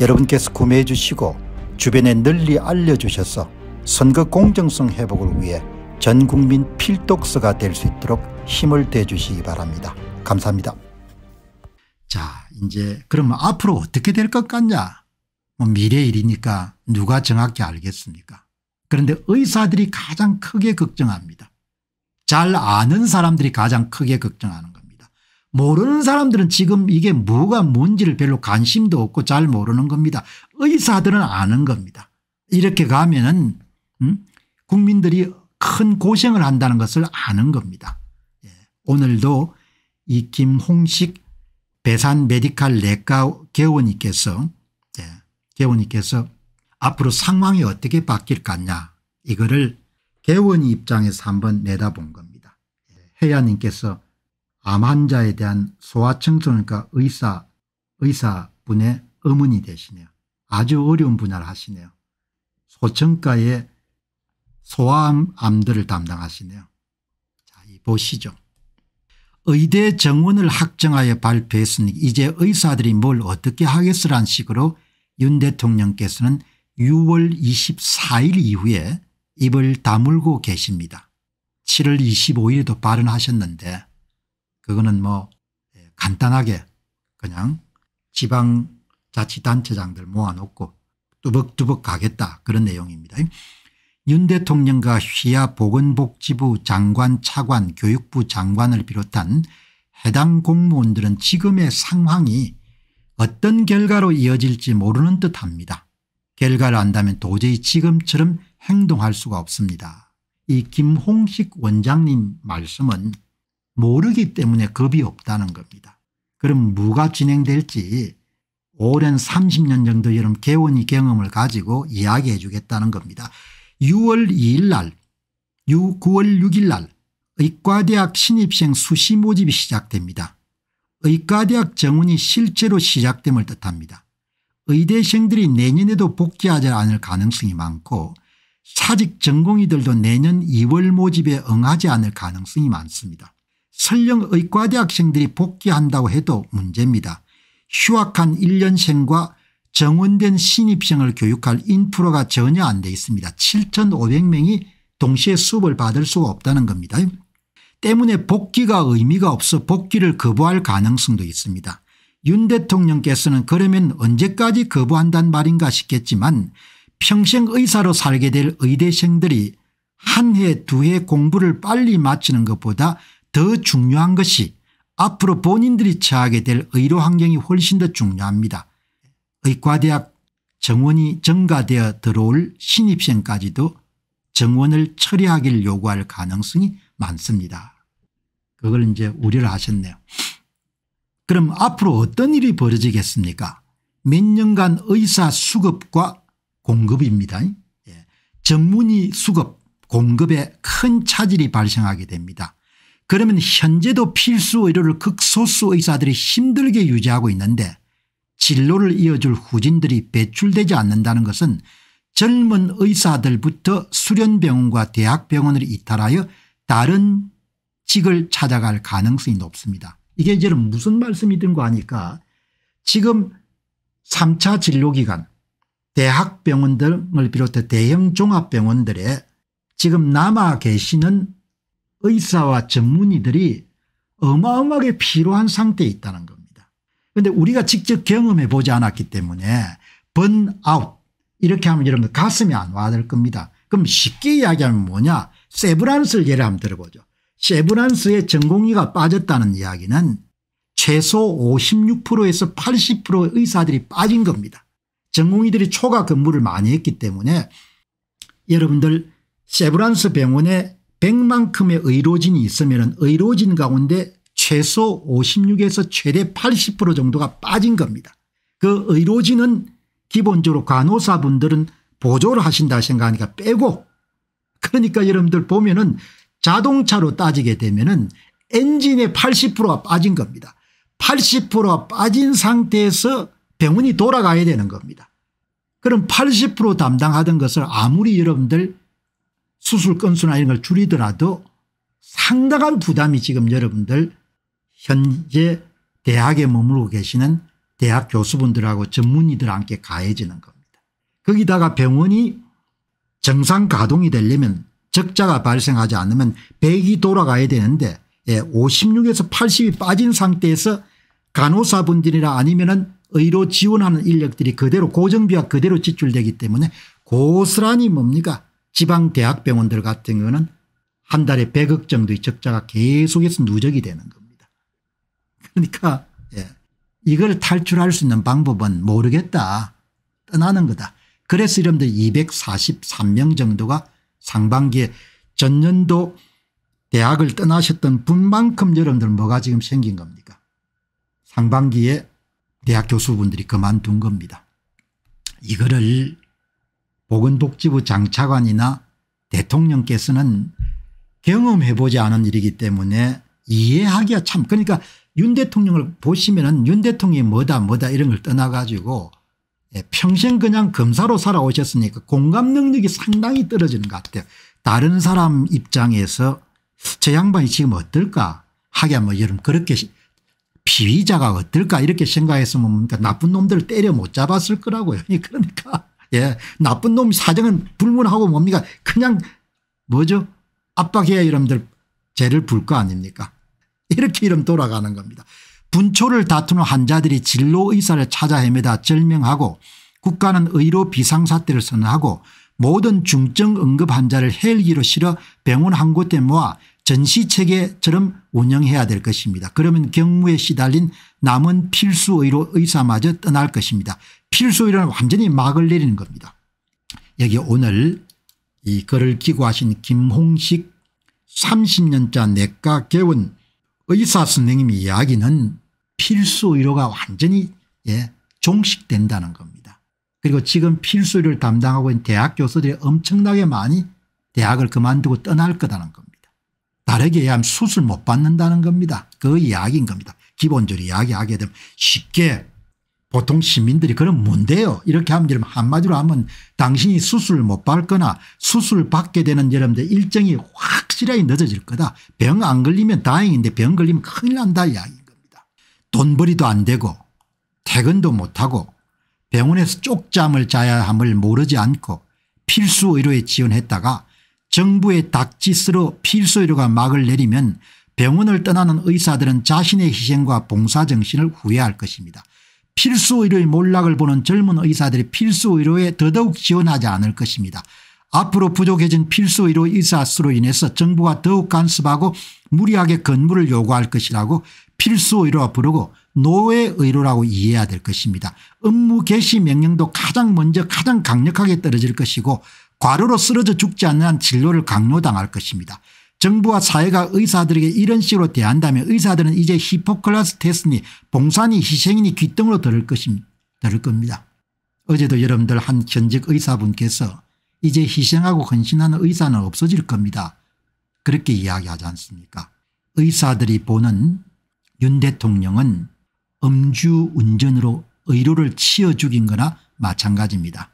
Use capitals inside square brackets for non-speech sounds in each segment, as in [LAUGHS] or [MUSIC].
여러분께서 구매해 주시고 주변에 널리 알려주셔서 선거 공정성 회복을 위해 전국민 필독서가 될 수 있도록 힘을 대주시기 바랍니다. 감사합니다. 자 이제 그러면 앞으로 어떻게 될 것 같냐 뭐 미래 일이니까 누가 정확히 알겠습니까 그런데 의사들이 가장 크게 걱정합니다. 잘 아는 사람들이 가장 크게 걱정하는 거 모르는 사람들은 지금 이게 뭐가 뭔지를 별로 관심도 없고 잘 모르는 겁니다. 의사들은 아는 겁니다. 이렇게 가면은 음? 국민들이 큰 고생을 한다는 것을 아는 겁니다. 예. 오늘도 이 김홍식 배산 메디칼 내과 개원님께서 예. 개원님께서 앞으로 상황이 어떻게 바뀔 것냐 이거를 개원이 입장에서 한번 내다본 겁니다. 예. 해야님께서 암 환자에 대한 소아청소년과 의사, 의사분의 어머니 되시네요. 아주 어려운 분야를 하시네요. 소청가의 소아암들을 담당하시네요. 자, 이 보시죠. 의대 정원을 확정하여 발표했으니 이제 의사들이 뭘 어떻게 하겠으란 식으로 윤 대통령께서는 6월 24일 이후에 입을 다물고 계십니다. 7월 25일에도 발언하셨는데 그거는 뭐 예, 간단하게 그냥 지방자치단체장들 모아놓고 뚜벅뚜벅 가겠다 그런 내용입니다. 윤 대통령과 휘하 보건복지부 장관 차관 교육부 장관을 비롯한 해당 공무원들은 지금의 상황이 어떤 결과로 이어질지 모르는 듯합니다. 결과를 안다면 도저히 지금처럼 행동할 수가 없습니다. 이 김홍식 원장님 말씀은 모르기 때문에 겁이 없다는 겁니다. 그럼 뭐가 진행될지 오랜 30년 정도 여름 개원이 경험을 가지고 이야기해 주겠다는 겁니다. 6월 2일 날 6, 9월 6일 날 의과대학 신입생 수시 모집이 시작됩니다. 의과대학 정원이 실제로 시작됨을 뜻합니다. 의대생들이 내년에도 복귀하지 않을 가능성이 많고 사직 전공의들도 내년 2월 모집에 응하지 않을 가능성이 많습니다. 설령 의과대 학생들이 복귀한다고 해도 문제입니다. 휴학한 1년생과 정원된 신입생을 교육할 인프로가 전혀 안 돼 있습니다. 7,500명이 동시에 수업을 받을 수가 없다는 겁니다. 때문에 복귀가 의미가 없어 복귀를 거부할 가능성도 있습니다. 윤 대통령께서는 그러면 언제까지 거부한단 말인가 싶겠지만 평생 의사로 살게 될 의대생들이 한 해 두 해 공부를 빨리 마치는 것보다 더 중요한 것이 앞으로 본인들이 처하게 될 의료 환경이 훨씬 더 중요합니다. 의과대학 정원이 증가되어 들어올 신입생까지도 정원을 처리하길 요구할 가능성이 많습니다. 그걸 이제 우려를 하셨네요. 그럼 앞으로 어떤 일이 벌어지겠습니까 몇 년간 의사 수급과 공급입니다. 예. 전문의 수급 공급에 큰 차질이 발생하게 됩니다. 그러면 현재도 필수 의료를 극소수 의사들이 힘들게 유지하고 있는데 진로를 이어줄 후진들이 배출되지 않는다는 것은 젊은 의사들부터 수련병원과 대학병원을 이탈하여 다른 직을 찾아갈 가능성이 높습니다. 이게 이제 무슨 말씀이든 거 아니까 지금 3차 진료기간 대학병원 등을 비롯해 대형 종합병원들에 지금 남아 계시는 의사와 전문의들이 어마어마하게 필요한 상태에 있다는 겁니다. 그런데 우리가 직접 경험해 보지 않았기 때문에 번아웃 이렇게 하면 여러분 가슴이 안 와닿을 겁니다. 그럼 쉽게 이야기하면 뭐냐 세브란스를 예를 한번 들어보죠. 세브란스의 전공의가 빠졌다는 이야기는 최소 56%에서 80%의 의사들이 빠진 겁니다. 전공의들이 초과 근무를 많이 했기 때문에 여러분들 세브란스 병원에 100만큼의 의료진이 있으면 의료진 가운데 최소 56에서 최대 80% 정도가 빠진 겁니다. 그 의료진은 기본적으로 간호사분들은 보조를 하신다 생각하니까 빼고 그러니까 여러분들 보면은 자동차로 따지게 되면은 엔진의 80%가 빠진 겁니다. 80%가 빠진 상태에서 병원이 돌아가야 되는 겁니다. 그럼 80% 담당하던 것을 아무리 여러분들 수술 건수나 이런 걸 줄이더라도 상당한 부담이 지금 여러분들 현재 대학에 머무르고 계시는 대학 교수분들하고 전문의들한테 가해지는 겁니다. 거기다가 병원이 정상 가동이 되려면 적자가 발생하지 않으면 100이 돌아가야 되는데 56에서 예, 80이 빠진 상태에서 간호사분들이나 아니면 은 의료 지원하는 인력들이 그대로 고정비와 그대로 지출되기 때문에 고스란히 뭡니까 지방 대학병원들 같은 거는 한 달에 100억 정도의 적자가 계속해서 누적이 되는 겁니다. 그러니까 예. 이걸 탈출할 수 있는 방법은 모르겠다. 떠나는 거다. 그래서 이름들 243명 정도가 상반기에 전년도 대학을 떠나셨던 분만큼 여러분들 뭐가 지금 생긴 겁니까 상반기에 대학 교수분들이 그만둔 겁니다. 이거를 보건복지부 장차관이나 대통령께서는 경험해보지 않은 일이기 때문에 이해하기가 참 그러니까 윤 대통령을 보시면은 윤 대통령이 뭐다 뭐다 이런 걸 떠나가지고 예, 평생 그냥 검사로 살아오셨으니까 공감 능력이 상당히 떨어지는 것 같아요. 다른 사람 입장에서 저 양반이 지금 어떨까 하기야 뭐 여러분 그렇게 피의자가 어떨까 이렇게 생각했으면 뭡니까 나쁜 놈들을 때려 못 잡았을 거라고요. [LAUGHS] 그러니까 예. 나쁜 놈 사정은 불문하고 뭡니까? 그냥 뭐죠? 압박해야 이놈들 죄를 불 거 아닙니까? 이렇게 이름 돌아가는 겁니다. 분초를 다투는 환자들이 진로 의사를 찾아 헤매다 절명하고 국가는 의료 비상사태를 선언하고 모든 중증 응급 환자를 헬기로 실어 병원 한 곳에 모아 전시체계처럼 운영해야 될 것입니다. 그러면 경무에 시달린 남은 필수의료 의사마저 떠날 것입니다. 필수의료는 완전히 막을 내리는 겁니다. 여기 오늘 이 글을 기고하신 김홍식 30년차 내과 개원 의사 선생님 이야기는 필수의료가 완전히 예, 종식된다는 겁니다. 그리고 지금 필수의료를 담당하고 있는 대학 교수들이 엄청나게 많이 대학을 그만두고 떠날 거라는 겁니다. 다르게 해야 하면 수술 못 받는다는 겁니다. 그 이야기인 겁니다. 기본적으로 이야기하게 되면 쉽게 보통 시민들이 그럼 뭔데요 이렇게 하면 한마디로 하면 당신이 수술 을못 받거나 수술 받게 되는 여러분들 일정이 확실하게 늦어질 거다. 병 안 걸리면 다행인데 병 걸리면 큰일 난다 이야기인 겁니다. 돈벌이도 안 되고 퇴근도 못하고 병원에서 쪽잠을 자야 함을 모르지 않고 필수 의료에 지원했다가 정부의 닥지스로 필수의료가 막을 내리면 병원을 떠나는 의사들은 자신의 희생과 봉사정신을 후회할 것입니다. 필수의료의 몰락을 보는 젊은 의사들이 필수의료에 더더욱 지원하지 않을 것입니다. 앞으로 부족해진 필수의료 의사 수로 인해서 정부가 더욱 간섭하고 무리하게 근무를 요구할 것이라고 필수의료와 부르고 노예의료라고 이해해야 될 것입니다. 업무 개시 명령도 가장 먼저 가장 강력하게 떨어질 것이고 과로로 쓰러져 죽지 않는 한진로를 강요당할 것입니다. 정부와 사회가 의사들에게 이런 식으로 대한다면 의사들은 이제 히포클라스 테스니 봉산이 희생이니 귀등으로 들을 것입니다. 들을 겁니다. 어제도 여러분들 한 현직 의사분께서 이제 희생하고 헌신하는 의사는 없어질 겁니다. 그렇게 이야기하지 않습니까 의사들이 보는 윤 대통령은 음주운전으로 의료를 치어 죽인 거나 마찬가지입니다.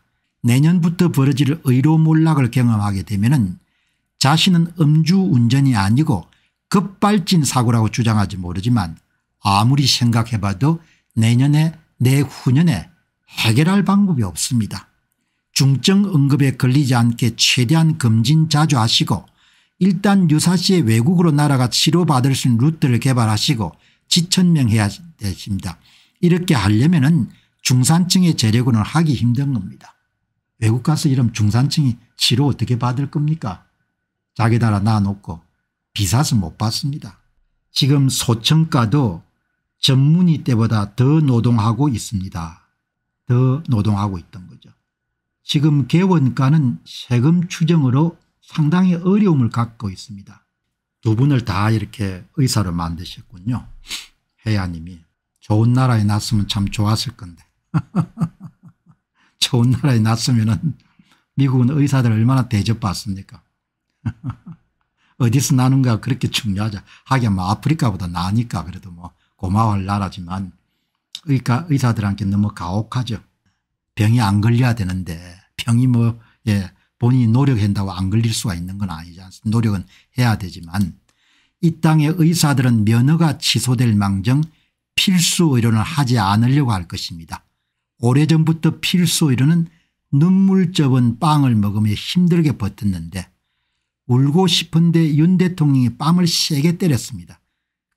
내년부터 벌어질 의료몰락을 경험하게 되면 자신은 음주운전이 아니고 급발진 사고라고 주장하지 모르지만 아무리 생각해봐도 내년에 내후년에 해결할 방법이 없습니다. 중증 응급에 걸리지 않게 최대한 검진 자주 하시고 일단 유사시에 외국으로 날아가 치료받을 수 있는 루트를 개발하시고 지천명해야 됩니다. 이렇게 하려면 중산층의 재력은 하기 힘든 겁니다. 외국 가서 이런 중산층이 치료 어떻게 받을 겁니까 자기나라 놔놓고 비싸서 못 받습니다. 지금 소청가도 전문의 때보다 더 노동하고 있습니다. 더 노동하고 있던 거죠. 지금 개원가는 세금 추정으로 상당히 어려움을 갖고 있습니다. 두 분을 다 이렇게 의사로 만드셨군요. 해야님이 좋은 나라에 났으면 참 좋았을 건데. [LAUGHS] 좋은 나라에 났으면 은 미국은 의사들 얼마나 대접받습니까 [LAUGHS] 어디서 나는가 그렇게 중요하자 하긴 뭐 아프리카보다 나니까 그래도 뭐 고마워할 나라지만 의사, 의사들한테 너무 가혹하죠 병이 안 걸려야 되는데 병이 뭐 예, 본인이 노력한다고 안 걸릴 수가 있는 건 아니지 않습니까 노력은 해야 되지만 이 땅의 의사들은 면허가 취소될 망정 필수 의료는 하지 않으려고 할 것입니다. 오래전부터 필소이르는 눈물 적은 빵을 먹으며 힘들게 버텼는데 울고 싶은데 윤 대통령이 빵을 세게 때렸습니다.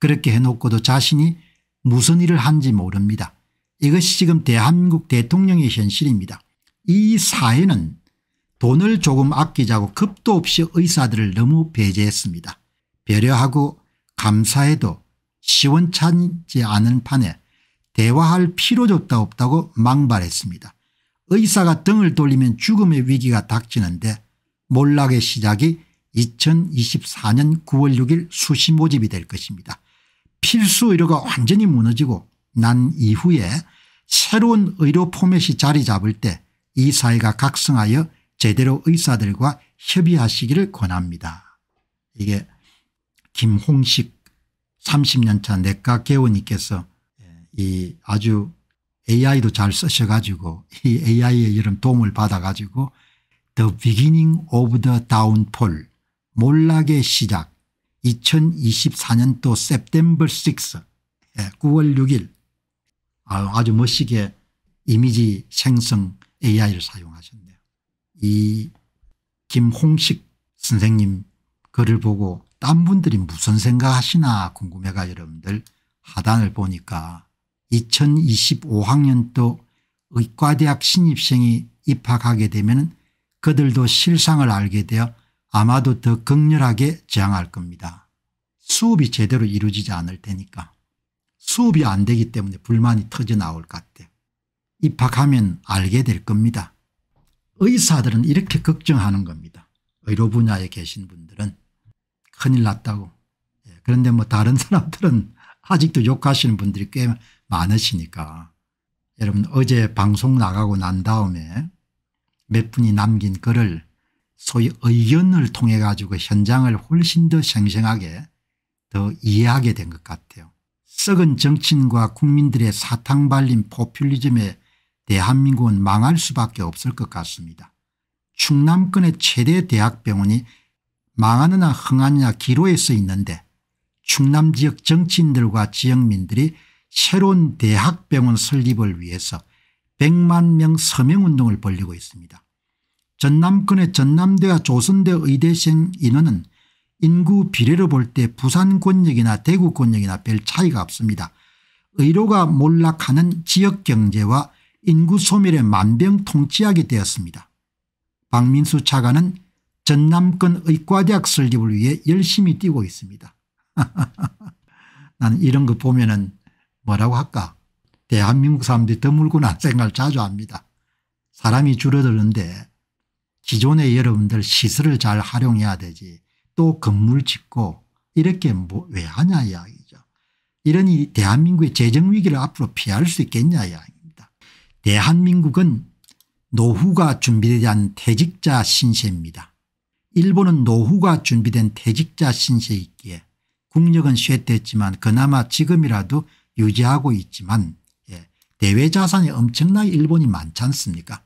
그렇게 해놓고도 자신이 무슨 일을 한지 모릅니다. 이것이 지금 대한민국 대통령의 현실입니다. 이 사회는 돈을 조금 아끼자고 급도 없이 의사들을 너무 배제했습니다. 배려하고 감사해도 시원찮지 않은 판에 대화할 필요조차 없다고 망발했습니다. 의사가 등을 돌리면 죽음의 위기가 닥치는데 몰락의 시작이 2024년 9월 6일 수시 모집이 될 것입니다. 필수 의료가 완전히 무너지고 난 이후에 새로운 의료 포맷이 자리 잡을 때 이 사회가 각성하여 제대로 의사들과 협의하시기를 권합니다. 이게 김홍식 30년차 내과 개원님께서 이 아주 AI도 잘 쓰셔가지고 이 AI의 이런 도움을 받아가지고 The Beginning of the Downfall 몰락의 시작 2024년도 September 6 9월 6일 아주 멋지게 이미지 생성 AI를 사용하셨네요. 이 김홍식 선생님 글을 보고 딴 분들이 무슨 생각하시나 궁금해가 여러분들 하단을 보니까 2025학년도 의과대학 신입생이 입학하게 되면 그들도 실상을 알게 되어 아마도 더 극렬하게 저항할 겁니다. 수업이 제대로 이루어지지 않을 테니까. 수업이 안 되기 때문에 불만이 터져 나올 것 같아요. 입학하면 알게 될 겁니다. 의사들은 이렇게 걱정하는 겁니다. 의료 분야에 계신 분들은 큰일 났다고. 예, 그런데 뭐 다른 사람들은 아직도 욕하시는 분들이 꽤 많으시니까 여러분 어제 방송 나가고 난 다음에 몇 분이 남긴 글을 소위 의견을 통해 가지고 현장을 훨씬 더 생생하게 더 이해하게 된 것 같아요. 썩은 정치인과 국민들의 사탕 발린 포퓰리즘에 대한민국은 망할 수밖에 없을 것 같습니다. 충남권의 최대 대학병원이 망하느냐 흥하느냐 기로에 서 있는데 충남 지역 정치인들과 지역민들이 새로운 대학병원 설립을 위해서 100만 명 서명운동을 벌리고 있습니다. 전남권의 전남대와 조선대 의대생 인원은 인구 비례로 볼 때 부산 권역이나 대구 권역이나 별 차이가 없습니다. 의료가 몰락하는 지역경제와 인구 소멸의 만병통치약이 되었습니다. 박민수 차관은 전남권 의과대학 설립을 위해 열심히 뛰고 있습니다. [LAUGHS] 나는 이런 거 보면 은 뭐라고 할까 대한민국 사람들이 드물구나 생각을 자주 합니다. 사람이 줄어드는데 기존의 여러분들 시설을 잘 활용해야 되지 또 건물 짓고 이렇게 뭐 왜 하냐 이야기죠. 이러니 대한민국의 재정위기를 앞으로 피할 수 있겠냐 이야기입니다. 대한민국은 노후가 준비된 퇴직자 신세입니다. 일본은 노후가 준비된 퇴직자 신세이기에 국력은 쇠퇴했지만 그나마 지금이라도 유지하고 있지만 예, 대외 자산이 엄청나게 일본이 많지 않습니까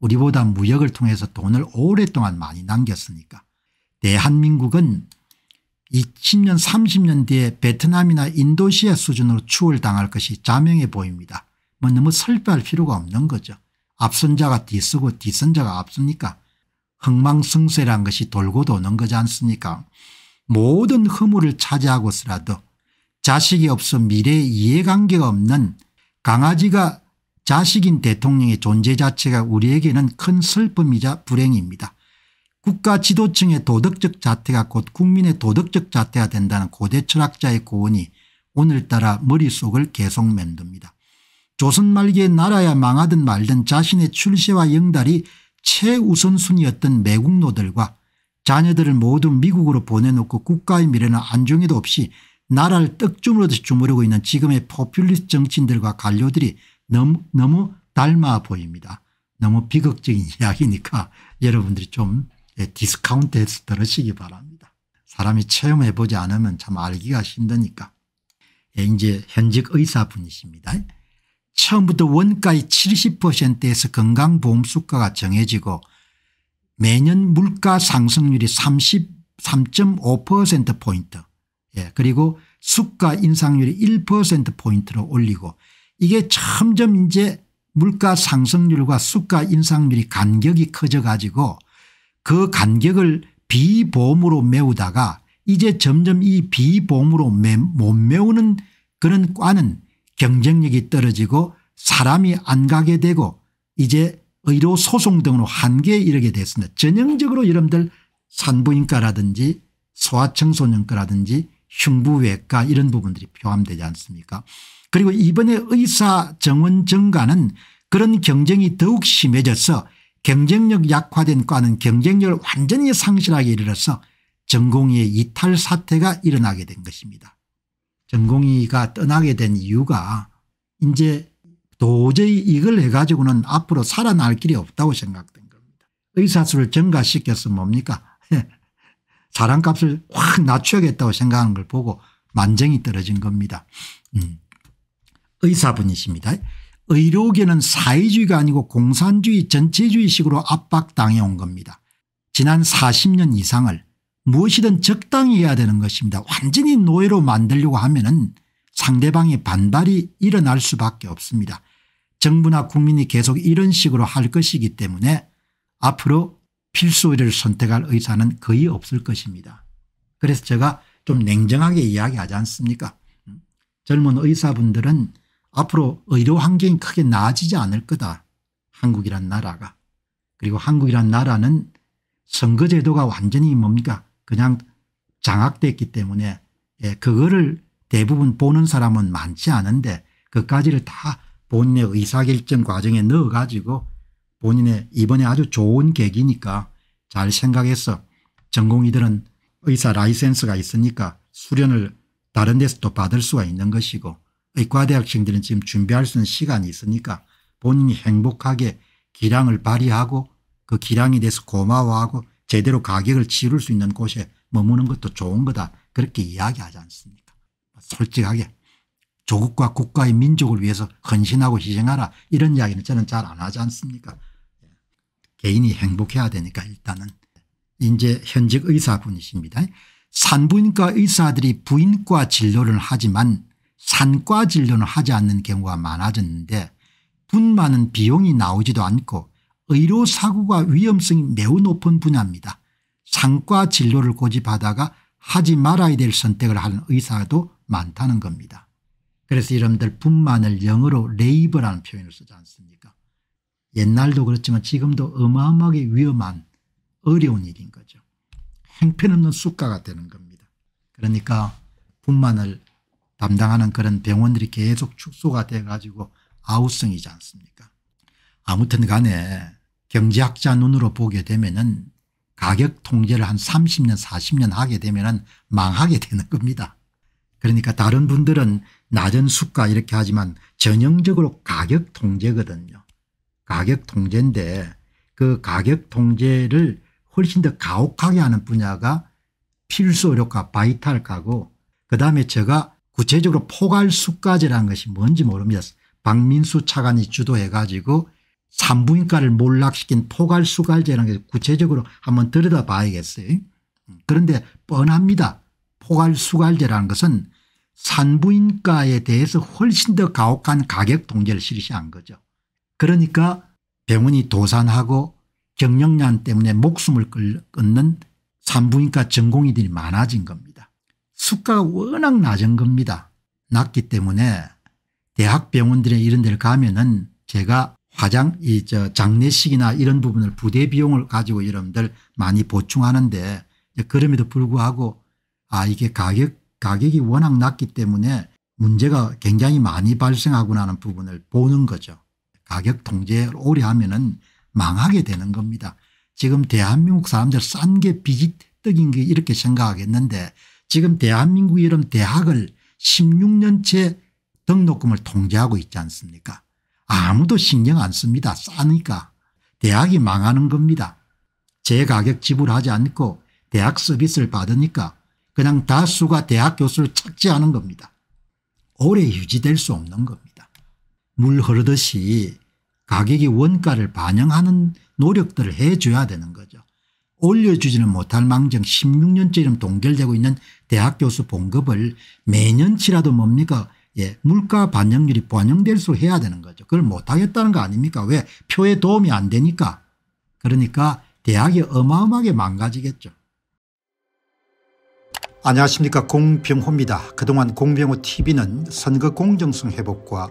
우리보다 무역을 통해서 돈을 오랫동안 많이 남겼으니까 대한민국은 20년 30년 뒤에 베트남이나 인도시아 수준으로 추월 당할 것이 자명해 보입니다. 뭐 너무 설배할 필요가 없는 거죠. 앞선자가 뒤쓰고 뒤선자가 앞서니까 흥망성쇠란 것이 돌고 도는 거지 않습니까 모든 허물을 차지하고서라도 자식이 없어 미래 에 이해관계가 없는 강아지가 자식인 대통령의 존재 자체가 우리에게는 큰 슬픔이자 불행입니다. 국가 지도층의 도덕적 자태가 곧 국민의 도덕적 자태가 된다는 고대 철학자의 고언이 오늘따라 머릿속을 계속 맴돕니다. 조선 말기에 나라야 망하든 말든 자신의 출세와 영달이 최우선순위였던 매국노들과 자녀들을 모두 미국으로 보내놓고 국가의 미래는 안중에도 없이 나라를 떡주물듯이 주무르고 있는 지금의 포퓰리스트 정치인들과 관료들이 너무, 너무 닮아 보입니다. 너무 비극적인 [LAUGHS] 이야기니까 여러분들이 좀 예, 디스카운트해서 들으시기 바랍니다. 사람이 체험해 보지 않으면 참 알기가 힘드니까. 예, 이제 현직 의사분이십니다. 처음부터 원가의 70%에서 건강보험 수가가 정해지고 매년 물가 상승률이 33.5%포인트 예, 그리고 수가 인상률이 1%포인트로 올리고 이게 점점 이제 물가 상승률과 수가 인상률이 간격이 커져 가지고 그 간격을 비보험으로 메우다가 이제 점점 이 비보험으로 못 메우는 그런 과는 경쟁력이 떨어지고 사람이 안 가게 되고 이제 의료 소송 등으로 한계에 이르게 됐습니다. 전형적으로 여러분들 산부인과라든지 소아청소년과라든지 흉부외과 이런 부분들이 포함되지 않습니까 그리고 이번에 의사 정원 증가는 그런 경쟁이 더욱 심해져서 경쟁력 약화된 과는 경쟁력을 완전히 상실하게 이르러서 전공의의 이탈 사태가 일어나게 된 것입니다. 전공의가 떠나게 된 이유가 이제 도저히 이걸 해가지고는 앞으로 살아날 길이 없다고 생각된 겁니다. 의사수를 증가시켜서 뭡니까 [LAUGHS] 자랑값을 확 낮춰야겠다고 생각하는 걸 보고 만정이 떨어진 겁니다. 음. 의사분이십니다. 의료계는 사회주의가 아니고 공산주의 전체주의식으로 압박당해 온 겁니다. 지난 40년 이상을 무엇이든 적당히 해야 되는 것입니다. 완전히 노예로 만들려고 하면 은 상대방의 반발이 일어날 수밖에 없습니다. 정부나 국민이 계속 이런 식으로 할 것이기 때문에 앞으로 필수 의를 선택할 의사는 거의 없을 것입니다. 그래서 제가 좀 냉정하게 이야기하지 않습니까 젊은 의사분들은 앞으로 의료 환경이 크게 나아지지 않을 거다. 한국이란 나라가. 그리고 한국이란 나라는 선거제도가 완전히 뭡니까 그냥 장악됐기 때문에 예, 그거를 대부분 보는 사람은 많지 않은데 그까지를 다본인 의사결정 과정에 넣어가지고 본인의 이번에 아주 좋은 계기니까 잘 생각해서 전공의들은 의사 라이센스가 있으니까 수련을 다른 데서 도 받을 수가 있는 것이고 의과대학생들은 지금 준비할 수 있는 시간이 있으니까 본인이 행복하게 기량을 발휘하고 그 기량에 대해서 고마워하고 제대로 가격을 치를 수 있는 곳에 머무는 것도 좋은 거다 그렇게 이야기하지 않습니까 솔직하게 조국과 국가의 민족을 위해서 헌신하고 희생하라 이런 이야기는 저는 잘 안 하지 않습니까 개인이 행복해야 되니까 일단은 이제 현직 의사분이십니다. 산부인과 의사들이 부인과 진료를 하지만 산과 진료는 하지 않는 경우가 많아졌는데 분만은 비용이 나오지도 않고 의료사고가 위험성이 매우 높은 분야입니다. 상과 진료를 고집하다가 하지 말아야 될 선택을 하는 의사도 많다는 겁니다. 그래서 이름들 분만을 영어로 레이버라는 표현을 쓰지 않습니까 옛날도 그렇지만 지금도 어마어마하게 위험한 어려운 일인 거죠. 행편없는 숙가가 되는 겁니다. 그러니까 분만을 담당하는 그런 병원들이 계속 축소가 돼가지고 아우성이지 않습니까 아무튼 간에 경제학자 눈으로 보게 되면은 가격 통제를 한 30년 40년 하게 되면은 망하게 [LAUGHS] 되는 겁니다. 그러니까 다른 분들은 낮은 수가 이렇게 하지만 전형적으로 가격 통제거든요. 가격 통제인데 그 가격 통제를 훨씬 더 가혹하게 하는 분야가 필수 의료과 바이탈과고 그다음에 제가 구체적으로 포괄수까지라는 것이 뭔지 모릅니다. 박민수 차관이 주도해 가지고 산부인과를 몰락시킨 포괄수갈제라는 게 구체적으로 한번 들여다봐야겠어요. 그런데 뻔합니다. 포괄수갈제라는 것은 산부인과에 대해서 훨씬 더 가혹한 가격 통제를 실시한 거죠. 그러니까 병원이 도산하고 경영난 때문에 목숨을 끊는 산부인과 전공의들이 많아진 겁니다. 수가가 워낙 낮은 겁니다. 낮기 때문에 대학병원들의 이런 데를 가면은 제가 화장 이저 장례식이나 이런 부분을 부대 비용을 가지고 여러분들 많이 보충하는데 그럼에도 불구하고 아 이게 가격 가격이 워낙 낮기 때문에 문제가 굉장히 많이 발생하구나 는 부분을 보는 거죠. 가격 통제를 오래 하면은 망하게 되는 겁니다. 지금 대한민국 사람들 싼 게 비지떡인 게 이렇게 생각하겠는데 지금 대한민국 이런 대학을 16년째 등록금을 통제하고 있지 않습니까 아무도 신경 안 씁니다. 싸니까 대학이 망하는 겁니다. 제 가격 지불하지 않고 대학 서비스를 받으니까 그냥 다수가 대학 교수를 착지하는 겁니다. 오래 유지될 수 없는 겁니다. 물 흐르듯이 가격이 원가를 반영하는 노력들을 해줘야 되는 거죠. 올려주지는 못할 망정 16년째 이름 동결되고 있는 대학 교수 봉급을 매년치라도 뭡니까 예, 물가 반영률이 반영될수 해야 되는 거죠. 그걸 못하겠다는 거 아닙니까 왜 표에 도움이 안 되니까 그러니까 대학이 어마어마하게 망가지겠죠. 안녕하십니까 공병호입니다. 그동안 공병호 tv는 선거 공정성 회복과